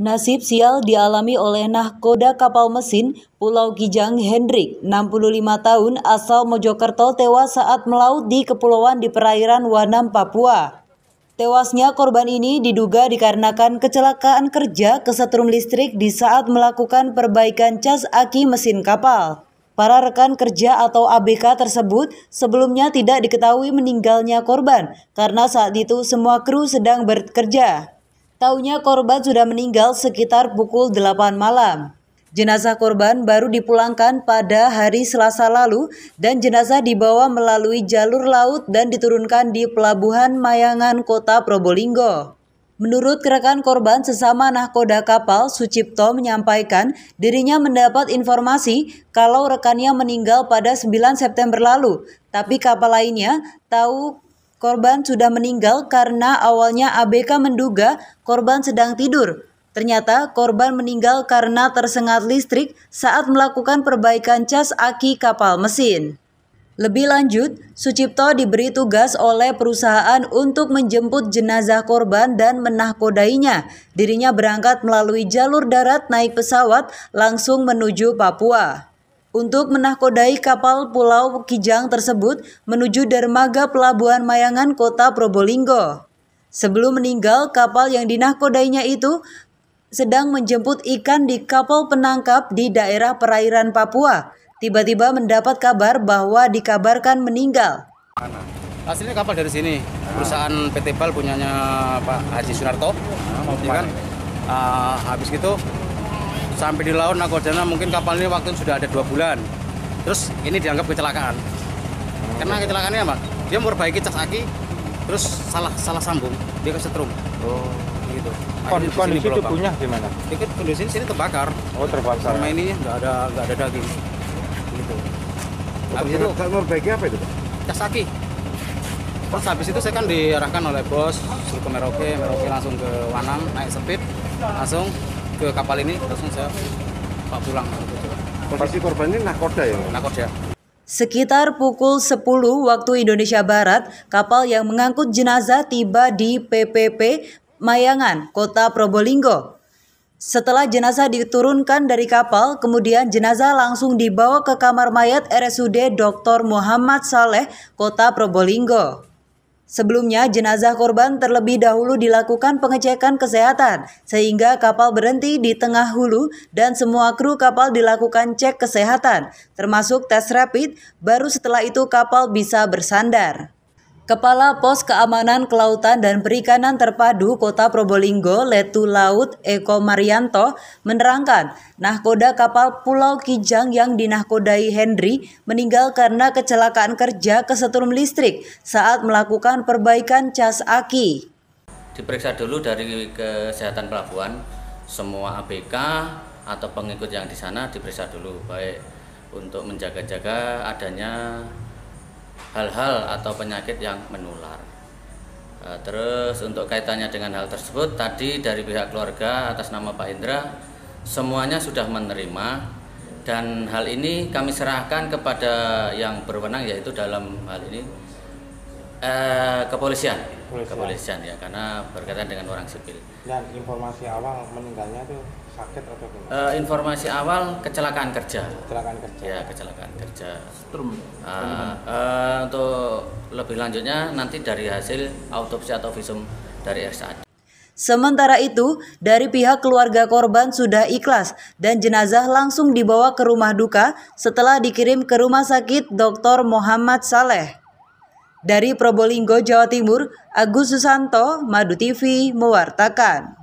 Nasib sial dialami oleh nahkoda kapal mesin Pulau Kijang Hendrik, 65 tahun asal Mojokerto tewas saat melaut di kepulauan di perairan Wanam, Papua. Tewasnya korban ini diduga dikarenakan kecelakaan kerja kesetrum listrik di saat melakukan perbaikan cas aki mesin kapal. Para rekan kerja atau ABK tersebut sebelumnya tidak diketahui meninggalnya korban karena saat itu semua kru sedang bekerja. Tahunya korban sudah meninggal sekitar pukul 8 malam. Jenazah korban baru dipulangkan pada hari Selasa lalu dan jenazah dibawa melalui jalur laut dan diturunkan di Pelabuhan Mayangan Kota Probolinggo. Menurut rekan korban sesama nahkoda kapal, Sucipto menyampaikan dirinya mendapat informasi kalau rekannya meninggal pada 9 September lalu, tapi kapal lainnya tahu Korban sudah meninggal karena awalnya ABK menduga korban sedang tidur. Ternyata korban meninggal karena tersengat listrik saat melakukan perbaikan cas aki kapal mesin. Lebih lanjut, Sucipto diberi tugas oleh perusahaan untuk menjemput jenazah korban dan menahkodainya. Dirinya berangkat melalui jalur darat naik pesawat langsung menuju Papua untuk menakodai kapal Pulau Kijang tersebut menuju dermaga Pelabuhan Mayangan Kota Probolinggo. Sebelum meninggal, kapal yang dinakodainya itu sedang menjemput ikan di kapal penangkap di daerah perairan Papua. Tiba-tiba mendapat kabar bahwa dikabarkan meninggal. Aslinya kapal dari sini, perusahaan PT Pal punyanya Pak Haji Sunarto. Nah, kan? Uh, habis gitu sampai di laut nakodana mungkin kapal ini waktu sudah ada dua bulan terus ini dianggap kecelakaan karena oh. kecelakaannya apa dia memperbaiki cas aki terus salah salah sambung dia kesetrum oh gitu Kondisi, kondisi tubuhnya gimana Dikit kondisi sini terbakar oh terbakar sama ini nggak ada nggak ada daging gitu habis itu kalau memperbaiki apa itu cas aki terus habis itu saya kan diarahkan oleh bos suruh ke Merauke Merauke langsung ke Wanang naik sepit langsung ke kapal ini langsung saya bawa pulang. pasti korban ini nakoda ya? Nakoda. Sekitar pukul 10 waktu Indonesia Barat, kapal yang mengangkut jenazah tiba di PPP Mayangan, Kota Probolinggo. Setelah jenazah diturunkan dari kapal, kemudian jenazah langsung dibawa ke kamar mayat RSUD Dr. Muhammad Saleh, Kota Probolinggo. Sebelumnya, jenazah korban terlebih dahulu dilakukan pengecekan kesehatan sehingga kapal berhenti di tengah hulu dan semua kru kapal dilakukan cek kesehatan, termasuk tes rapid, baru setelah itu kapal bisa bersandar. Kepala Pos Keamanan Kelautan dan Perikanan Terpadu Kota Probolinggo, Letu Laut Eko Marianto, menerangkan nahkoda kapal Pulau Kijang yang dinahkodai Henry meninggal karena kecelakaan kerja kesetrum listrik saat melakukan perbaikan cas aki. Diperiksa dulu dari kesehatan pelabuhan, semua ABK atau pengikut yang di sana diperiksa dulu, baik untuk menjaga-jaga adanya hal-hal atau penyakit yang menular. E, terus untuk kaitannya dengan hal tersebut tadi dari pihak keluarga atas nama Pak Indra semuanya sudah menerima dan hal ini kami serahkan kepada yang berwenang yaitu dalam hal ini Eh, kepolisian. kepolisian. Kepolisian ya, karena berkaitan dengan orang sipil. Dan informasi awal meninggalnya itu sakit atau gimana? Uh, informasi awal kecelakaan kerja. Kecelakaan kerja. Ya, kecelakaan kerja. Strum. Uh, uh, untuk lebih lanjutnya nanti dari hasil autopsi atau visum dari RSAD. Sementara itu, dari pihak keluarga korban sudah ikhlas dan jenazah langsung dibawa ke rumah duka setelah dikirim ke rumah sakit Dr. Muhammad Saleh. Dari Probolinggo, Jawa Timur, Agus Susanto, Madu TV, mewartakan.